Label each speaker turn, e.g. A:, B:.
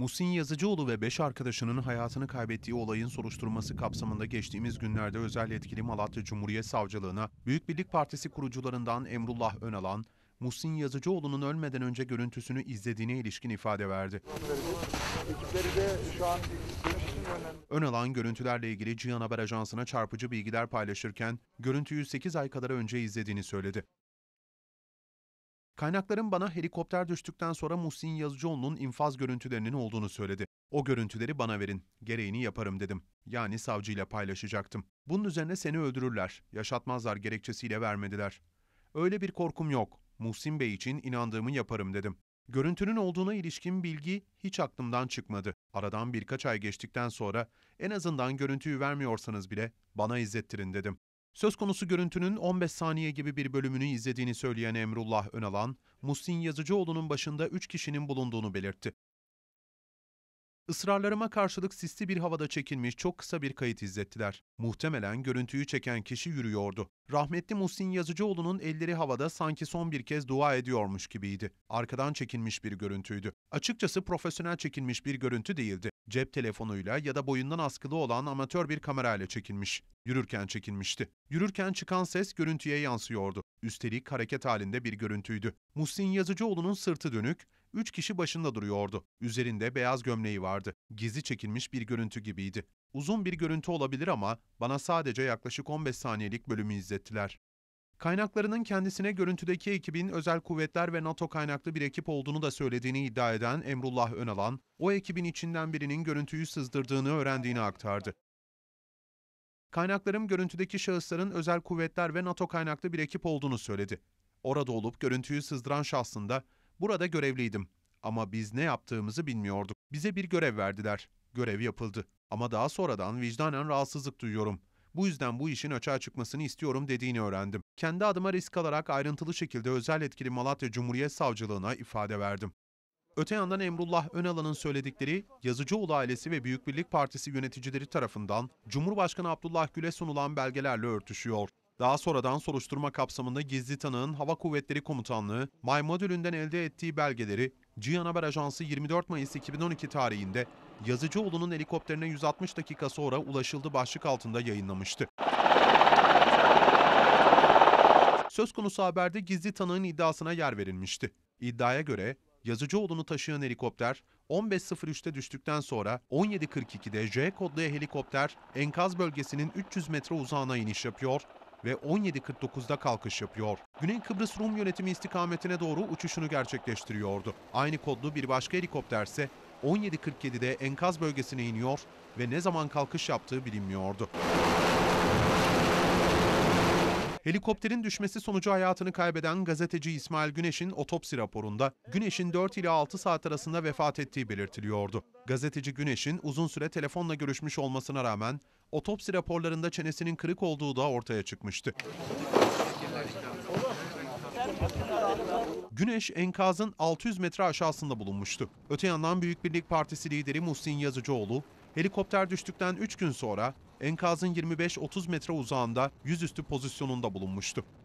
A: Muhsin Yazıcıoğlu ve beş arkadaşının hayatını kaybettiği olayın soruşturması kapsamında geçtiğimiz günlerde özel yetkili Malatya Cumhuriyet Savcılığına Büyük Birlik Partisi kurucularından Emrullah Önalan, Muhsin Yazıcıoğlu'nun ölmeden önce görüntüsünü izlediğine ilişkin ifade verdi. Önalan, görüntülerle ilgili Cihan Haber Ajansı'na çarpıcı bilgiler paylaşırken görüntüyü 8 ay kadar önce izlediğini söyledi. Kaynakların bana helikopter düştükten sonra Muhsin Yazıcıoğlu'nun infaz görüntülerinin olduğunu söyledi. O görüntüleri bana verin, gereğini yaparım dedim. Yani savcıyla paylaşacaktım. Bunun üzerine seni öldürürler, yaşatmazlar gerekçesiyle vermediler. Öyle bir korkum yok. Muhsin Bey için inandığımı yaparım dedim. Görüntünün olduğuna ilişkin bilgi hiç aklımdan çıkmadı. Aradan birkaç ay geçtikten sonra en azından görüntüyü vermiyorsanız bile bana izlettirin dedim. Söz konusu görüntünün 15 saniye gibi bir bölümünü izlediğini söyleyen Emrullah Önalan, Muhsin Yazıcıoğlu'nun başında 3 kişinin bulunduğunu belirtti. Israrlarıma karşılık sisli bir havada çekilmiş çok kısa bir kayıt izlettiler. Muhtemelen görüntüyü çeken kişi yürüyordu. Rahmetli Muhsin Yazıcıoğlu'nun elleri havada sanki son bir kez dua ediyormuş gibiydi. Arkadan çekilmiş bir görüntüydü. Açıkçası profesyonel çekilmiş bir görüntü değildi cep telefonuyla ya da boyundan askılı olan amatör bir kamerayla çekilmiş. Yürürken çekilmişti. Yürürken çıkan ses görüntüye yansıyordu. Üstelik hareket halinde bir görüntüydü. Muhsin Yazıcıoğlu'nun sırtı dönük, üç kişi başında duruyordu. Üzerinde beyaz gömleği vardı. Gizli çekilmiş bir görüntü gibiydi. Uzun bir görüntü olabilir ama bana sadece yaklaşık 15 saniyelik bölümü izlettiler. Kaynaklarının kendisine görüntüdeki ekibin özel kuvvetler ve NATO kaynaklı bir ekip olduğunu da söylediğini iddia eden Emrullah Önalan, o ekibin içinden birinin görüntüyü sızdırdığını öğrendiğini aktardı. Kaynaklarım görüntüdeki şahısların özel kuvvetler ve NATO kaynaklı bir ekip olduğunu söyledi. Orada olup görüntüyü sızdıran şahsın da burada görevliydim ama biz ne yaptığımızı bilmiyorduk. Bize bir görev verdiler. Görev yapıldı. Ama daha sonradan vicdanen rahatsızlık duyuyorum. Bu yüzden bu işin açığa çıkmasını istiyorum dediğini öğrendim. Kendi adıma risk alarak ayrıntılı şekilde özel etkili Malatya Cumhuriyet Savcılığına ifade verdim. Öte yandan Emrullah Önalan'ın söyledikleri Yazıcıoğlu ailesi ve Büyük Birlik Partisi yöneticileri tarafından Cumhurbaşkanı Abdullah Gül'e sunulan belgelerle örtüşüyor. Daha sonradan soruşturma kapsamında gizli tanığın Hava Kuvvetleri Komutanlığı, Maymodülü'nden elde ettiği belgeleri Cihan Haber Ajansı 24 Mayıs 2012 tarihinde Yazıcıoğlu'nun helikopterine 160 dakika sonra ulaşıldı başlık altında yayınlamıştı. Söz konusu haberde gizli tanığın iddiasına yer verilmişti. İddiaya göre Yazıcıoğlu'nu taşıyan helikopter 15.03'te düştükten sonra 17.42'de J kodlu helikopter enkaz bölgesinin 300 metre uzağına iniş yapıyor ve 17.49'da kalkış yapıyor. Güney Kıbrıs Rum yönetimi istikametine doğru uçuşunu gerçekleştiriyordu. Aynı kodlu bir başka helikopter ise 17.47'de enkaz bölgesine iniyor ve ne zaman kalkış yaptığı bilinmiyordu. Helikopterin düşmesi sonucu hayatını kaybeden gazeteci İsmail Güneş'in otopsi raporunda Güneş'in 4 ile 6 saat arasında vefat ettiği belirtiliyordu. Gazeteci Güneş'in uzun süre telefonla görüşmüş olmasına rağmen otopsi raporlarında çenesinin kırık olduğu da ortaya çıkmıştı. Güneş enkazın 600 metre aşağısında bulunmuştu. Öte yandan Büyük Birlik Partisi lideri Muhsin Yazıcıoğlu, helikopter düştükten 3 gün sonra enkazın 25-30 metre uzağında yüzüstü pozisyonunda bulunmuştu.